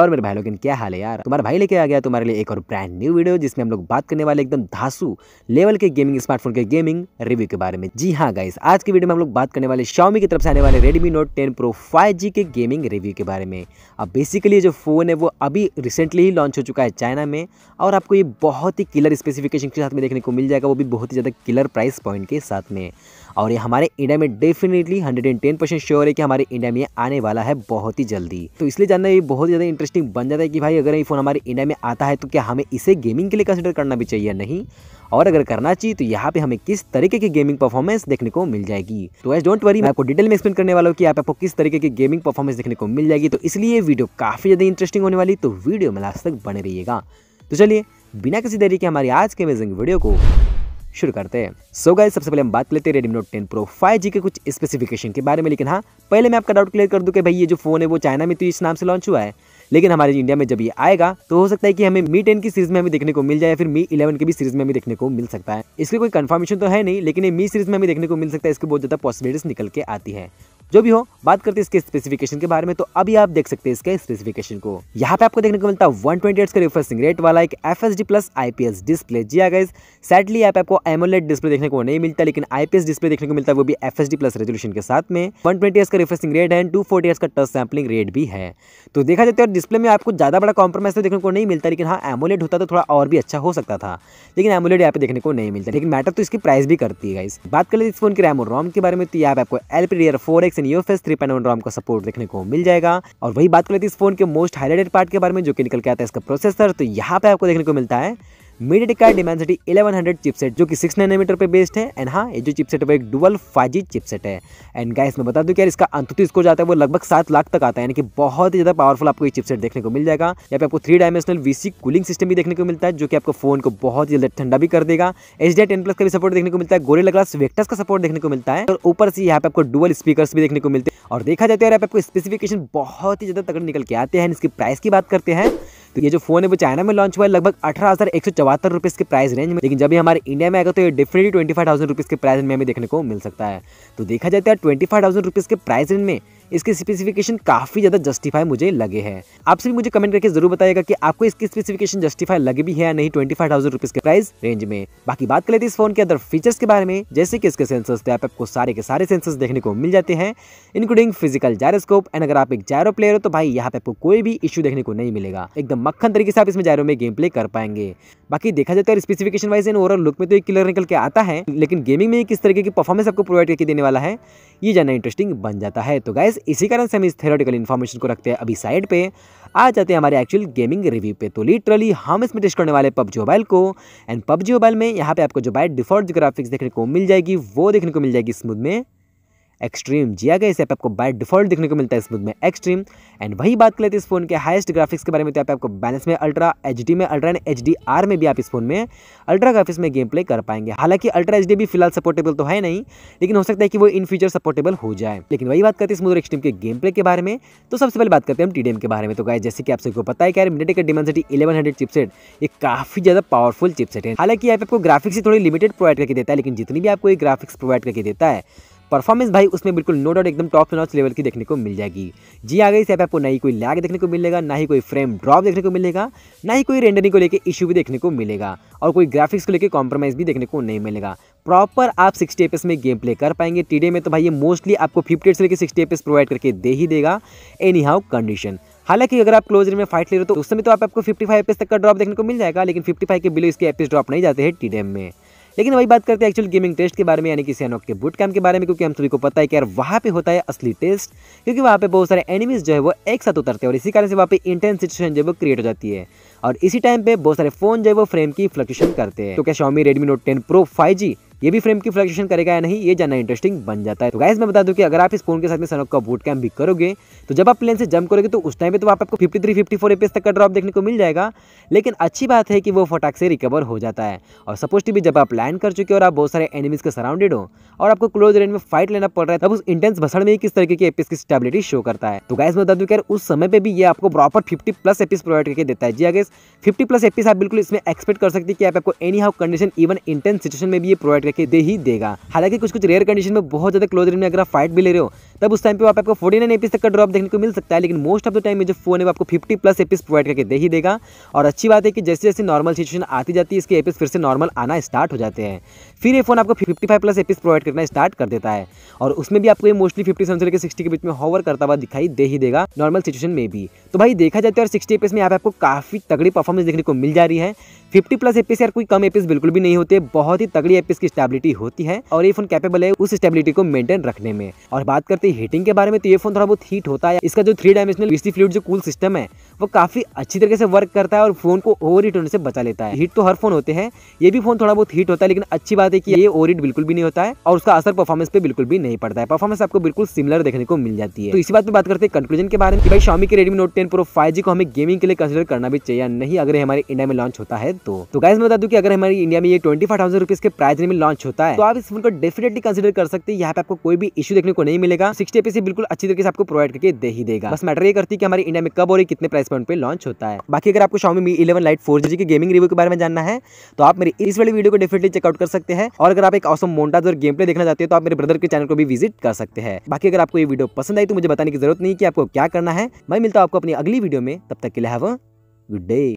और मेरे भाई लोग क्या हाल है यार तुम्हारे भाई लेके आ गया तुम्हारे लिए एक और ब्रांड न्यू वीडियो जिसमें हम लोग बात करने वाले एकदम धासु लेवल के गेमिंग स्मार्टफोन के गेमिंग रिव्यू के बारे में जी हाँ गाइस आज की वीडियो में हम लोग बात करने वाले शाओमी की तरफ से आने वाले Redmi note ten pro five के गेमिंग रिव्यू के बारे में अब बेसिकली जो फ़ोन है वो अभी रिसेंटली ही लॉन्च हो चुका है चाइना में और आपको ये बहुत ही किलर स्पेसिफिकेशन के साथ में देखने को मिल जाएगा वो भी बहुत ही ज़्यादा किलर प्राइस पॉइंट के साथ में और ये हमारे इंडिया में definitely hundred and ten percent sure है कि हमारे इंडिया में आने वाला है बहुत ही जल्दी तो इसलिए जानना ये बहुत ज़्यादा इंटरेस्टिंग बन जाता है कि भाई अगर ये फ़ोन हमारे इंडिया में आता है तो क्या हमें इसे गेमिंग के लिए कंसिडर करना भी चाहिए नहीं और अगर करना चाहिए तो यहाँ पे हमें किस तरीके की गेमिंग परफॉर्मेंस देखने को मिल जाएगी तो एस डोंट वरी मैं आपको डिटेल में एक्सप्लेन करने वाला हूँ कि आप आपको किस तरीके की गेमिंग परफॉर्मेंस देखने को मिल जाएगी तो इसलिए वीडियो काफ़ी ज़्यादा इंटरेस्टिंग होने वाली तो वीडियो में लास्ट तक बने रहिएगा तो चलिए बिना किसी तरीके हमारी आज के अमेजिंग वीडियो को शुरू करते हैं सो गाइस सबसे पहले हम बात लेते हैं Redmi note ten pro five G के कुछ स्पेसिफिकेशन के बारे में लेकिन हाँ पहले मैं आपका डाउट क्लियर कर दूँ कि भाई ये जो फोन है वो चाइना में तो इस नाम से लॉन्च हुआ है लेकिन हमारे इंडिया में जब ये आएगा तो हो सकता है कि हमें मी टेन की सीरीज में हमें देखने को मिल जाए या फिर मी इलेवन की भी सीरीज तो में हमें देखने को मिल सकता है इसके कोई कंफर्मेशन तो है नहीं लेकिन ये मी सीरीज में हमें देखने को मिल सकता है इसकी बहुत ज्यादा पॉसिबिलिटीज निकल के आती है जो भी हो बात करते हैं इसके स्पेसिफिकेशन के बारे में तो अभी आप देख सकते हैं इसके स्पेसिफिकेशन को यहाँ पे आपको देखने को मिलता है वन का रिफ्रेशिंग रेट वाला एक F S D plus IPS display जी आ गाइज सैडली यहाँ पे आपको एमोलेट डिस्प्ले देखने को नहीं मिलता लेकिन आईपीएस डिस्प्ले देखने को मिलता है वो भी F S D plus resolution के साथ में वन ट्वेंटी का रिफ्रेशिंग रेट है एंड टू फोर्टी का टच सैम्पलिंग रेट भी है तो देखा जाता है और डिस्प्ले में आपको ज्यादा बड़ा कॉम्प्रोमाइज तो देखने को नहीं मिलता लेकिन हाँ एमोलेट होता तो थोड़ा और भी अच्छा हो सकता था लेकिन एमोलेट यहाँ पे देखने को नहीं मिलता लेकिन मैटर तो इसकी प्राइस भी करती है बात कर ले इस फोन की रैम और रोम के बारे में तो यहाँ पे आपको L P D R four X pixel यो फेस थ्री पॉइंट रॉम का सपोर्ट देखने को मिल जाएगा और वही बात कर लेते हैं इस फोन के मोस्ट हाईलाइटेड पार्ट के बारे में जो कि निकल के आता है इसका प्रोसेसर तो यहाँ पे आपको देखने को मिलता है मीडिया का डिमेंसिटी 1100 चिपसेट जो कि 6 नैनोमीटर पे बेस्ड है एंड हाँ ये जो चिपसेट है वो एक डुअल फाइव चिपसेट है एंड गाइस मैं बता दूं कि यार इसका अंतुति स्कोर जाता है वो लगभग सात लाख तक आता है यानी कि बहुत ही ज़्यादा पावरफुल आपको ये चिपसेट देखने को मिल जाएगा यहाँ पे आपको three dimensional VC cooling system भी देखने को मिलता है जो कि आपको फोन को बहुत ही जल्द ठंडा भी कर देगा एच डी टेन प्लस का भी सपोर्ट देखने को मिलता है गोरे ग्लास वेक्टर्स का सपोर्ट देखने को मिलता है और ऊपर से यहाँ पे आपको डुअल स्पीकर भी देखने को मिलते हैं और देखा जाता तो है यहाँ पे आपको स्पेसिफिकेशन बहुत ही ज़्यादा तकड़ निकल के आते हैं इसकी प्राइस की बात करते हैं तो ये जो फोन है वो चाइना में लॉन्च हुआ है लगभग अठारह हजार एक सौ चौहत्तर रुपीज़ के प्राइस रेंज में लेकिन जब भी हमारे इंडिया में आएगा तो ये definitely twenty five thousand rupees के प्राइस में हमें देखने को मिल सकता है तो देखा जाता है ट्वेंटी फाइव थाउजेंड रुपीज़ के प्राइस रेंज में इसके स्पेसिफिकेशन काफ़ी ज़्यादा जस्टिफाई मुझे लगे हैं आप सभी मुझे कमेंट करके जरूर बताएगा कि आपको इसकी स्पेसिफिकेशन जस्टिफाई लगे भी है या नहीं ट्वेंटी फाइव थाउजेंड रुपीज़ के प्राइस रेंज में बाकी बात कर लेते इस फोन के अंदर फीचर्स के बारे में जैसे कि इसके सेंसर्स पे आपको सारे के सारे सेंसर्स देखने को मिल जाते हैं इंक्लूडिंग फिजिकल जायरोस्कोप एंड अगर आप एक जायरो प्लेयर हो तो भाई यहाँ पे आपको कोई भी इशू देखने को नहीं मिलेगा एकदम मक्खन तरीके से आप इसमें जायरो में गेम प्ले कर पाएंगे बाकी देखा जाता है specification wise and overall look में तो एक क्लियर निकल के आता है लेकिन गेमिंग में किस तरीके की परफॉर्मेंस आपको प्रोवाइड करके देने वाला है ये जाना इंटरेस्टिंग बन जाता है तो गाइस गाइस इसी कारण से हम इस थेरोटिकल इन्फॉर्मेशन को रखते हैं अभी साइड पे आ जाते हैं हमारे एक्चुअल गेमिंग रिव्यू पे तो लिटरली हम इसमें टेस्ट करने वाले पबजी मोबाइल को एंड पबजी मोबाइल में यहाँ पे आपको जो बाइट डिफॉल्ट ग्राफिक्स देखने को मिल जाएगी वो देखने को मिल जाएगी स्मूथ में एक्सट्रीम जी आ गया इस ऐप आपको बाय डिफॉल्ट देखने को मिलता है इस बुक में एक्सट्रीम एंड वही बात कर लेते हैं इस फोन के हाईएस्ट ग्राफिक्स के बारे में तो आप आपको बैलेंस में अल्ट्रा एच में अल्ट्रा एंड एच में भी आप इस फोन में अल्ट्रा ग्राफिक्स में गेम प्ले कर पाएंगे हालांकि अल्ट्रा एच भी फिलहाल सपोर्टेबल तो है नहीं लेकिन हो सकता है कि वो इन फ्यूचर सपोर्टेबल हो जाए लेकिन वही बात करते हैं स्मूदर एक्सट्रीम के गेम प्ले के बारे में तो सबसे पहले बात करते हैं हम टी के बारे में तो गाय जैसे कि आप सबको पता है कि यार का डिमेंसिटी इलेवन हंड्रेड चिपसेट ये काफी ज्यादा पावरफुल चिपसेट है हालांकि आपको ग्राफिक्स ही थोड़ी लिमिटेड प्रोवाइड करके देता है लेकिन जितनी भी आपको ये ग्राफिक्स प्रोवाइड करके देता है परफॉर्मेंस भाई उसमें बिल्कुल नो डाउट एकदम टॉप नॉच लेवल की देखने को मिल जाएगी जी आ गई इस ऐप आपको ना ही कोई लैग देखने को मिलेगा ना ही कोई फ्रेम ड्रॉप देखने को मिलेगा ना ही कोई रेंडरिंग को लेकर इशू भी देखने को मिलेगा और कोई ग्राफिक्स को लेकर कॉम्प्रोमाइज़ भी देखने को नहीं मिलेगा प्रॉपर आप सिक्सटी एपेस में गेम प्ले कर पाएंगे टी में तो भाई ये मोस्टली आपको फिफ्टी एट से लेकर सिक्सटी एपेस प्रोवाइड करके दे ही देगा एनी हाउ कंडीशन हालांकि अगर आप क्लोजर में फाइट ले रहे हो तो उस समय तो आप आपको 55 फाइव तक का ड्रॉप देखने को मिल जाएगा लेकिन 55 के बिलो इसके एपिस ड्रॉप नहीं जाते हैं टी में लेकिन वही बात करते हैं एक्चुअल गेमिंग टेस्ट के बारे में यानी कि सैनोक के बुट कैम्प के बारे में क्योंकि हम सभी को पता है कि यार वहाँ पे होता है असली टेस्ट क्योंकि वहाँ पे बहुत सारे एनिमीज जो है वो एक साथ उतरते हैं और इसी कारण से वहाँ पे इंटेंस सिचुएशन जो है वो क्रिएट हो जाती है और इसी टाइम पे बहुत सारे फोन जो है वो फ्रेम की फ्लक्चुएशन करते हैं तो क्या Xiaomi Redmi note ten pro five ये भी फ्रेम की फ्लक्चुएशन करेगा या नहीं ये जानना इंटरेस्टिंग बन जाता है तो गाइज मैं बता दूं कि अगर आप इस फोन के साथ में सनोक का बूट कैम भी करोगे तो जब आप प्लेन से जंप करोगे तो उस टाइम पे तो आप आपको 53 54 एपीएस तक का ड्रॉप देखने को मिल जाएगा लेकिन अच्छी बात है कि वो फटाक से रिकवर हो जाता है और सपोज भी जब आप लैंड कर चुके और आप बहुत सारे एनिमीज के सराउंडेड हो और आपको क्लोज रेंज में फाइट लेना पड़ रहा है तब उस इंटेंस भसड़ में किस तरीके की एपिस की स्टेबिलिटी शो करता है तो गाइज मैं बता दूँ कि उस समय पर भी ये आपको proper fifty plus FPS provide करके देता है जी अगर फिफ्टी प्लस एपिस आप बिल्कुल इसमें एक्सपेक्ट कर सकते हैं कि आपको any how condition even intense situation में भी ये प्रोवाइड करके दे ही देगा हालांकि कुछ कुछ रेयर कंडीशन में बहुत ज़्यादा क्लोज रेंज में अगर आप फाइट भी ले रहे हो तब उस टाइम पे आपको फोर्टी नाइन एपीस तक का ड्रॉप देखने को मिल सकता है लेकिन मोस्ट ऑफ द टाइम में जो फोन है वो आपको फिफ्टी प्लस एपीस प्रोवाइड करके दे ही देगा और अच्छी बात है कि जैसे जैसे नॉर्मल सिचुएशन आती जाती है इसके एपीस फिर से नॉर्मल आना स्टार्ट हो जाते हैं फिर ये फ़ोन आपको fifty five plus FPS provide करना स्टार्ट कर देता है और उसमें भी आपको ये मोस्टली फिफ्टी सेवन से लेकर सिक्सटी के बीच में हॉवर करता हुआ दिखाई दे ही देगा नॉर्मल सिचुएशन में भी तो भाई देखा जाता है और सिक्सटी एपीस में यहाँ पे आपको काफ़ी तगड़ी परफॉर्मेंस देखने को मिल जा रही है फिफ्टी प्लस एपीस यार कोई कम एपीस बिल्कुल भी नहीं होते बहुत ही तगड़ी एपीस की स्टेबिलिटी होती है और ये फोन कैपेबल है उस स्टेबिलिटी को मेंटेन रखने में और बात करते हैं हीटिंग के बारे में तो ये फोन थोड़ा बहुत हीट होता है इसका जो थ्री डायमेंशनल बीसी फ्लूड जो कूल सिस्टम है वो काफी अच्छी तरीके से वर्क करता है और फोन को ओवर हीट होने से बचा लेता है हीट तो हर फोन होते हैं ये भी फोन थोड़ा बहुत हीट होता है लेकिन अच्छी बात बात है कि ये ओरिट बिल्कुल भी नहीं होता है और उसका असर परफॉर्मेंस पे बिल्कुल भी नहीं पड़ता है परफॉर्मेंस आपको बिल्कुल सिमिलर देखने को मिल जाती है तो इसी बात पे बात करते हैं कंक्लूजन के बारे में कि भाई शामी के Redmi note ten pro five को हमें गेमिंग के लिए कंसिडर करना भी चाहिए नहीं अगर हमारे इंडिया में लॉन्च होता है तो तो गाइज मैं बता दू की अगर हमारे इंडिया में ये ट्वेंटी फाइव थाउजेंड रुपीज के प्राइस में लॉन्च होता है तो आप इस फोन को डेफिनेटली कंसिडर कर सकते हैं यहाँ पे आपको कोई भी इशू देखने को नहीं मिलेगा सिक्सटी पीसी बिल्कुल अच्छी तरीके से आपको प्रोवाइड करके दे ही देगा बस मैटर ये करती है कि हमारे इंडिया में कब और कितने प्राइस पॉइंट पे लॉन्च होता है बाकी अगर आपको Xiaomi Mi eleven Lite four के गेमिंग रिव्यू के बारे में जानना है तो आप मेरी इस वाली वीडियो को डेफिनेटली चेकआउट कर सकते हैं हैं और अगर आप एक औसम मोन्टाज और गेम प्ले देखना चाहते हो तो आप मेरे ब्रदर के चैनल को भी विजिट कर सकते हैं बाकी अगर आपको ये वीडियो पसंद आई तो मुझे बताने की जरूरत नहीं कि आपको क्या करना है मैं मिलता हूं आपको अपनी अगली वीडियो में तब तक के लिए हैव अ गुड डे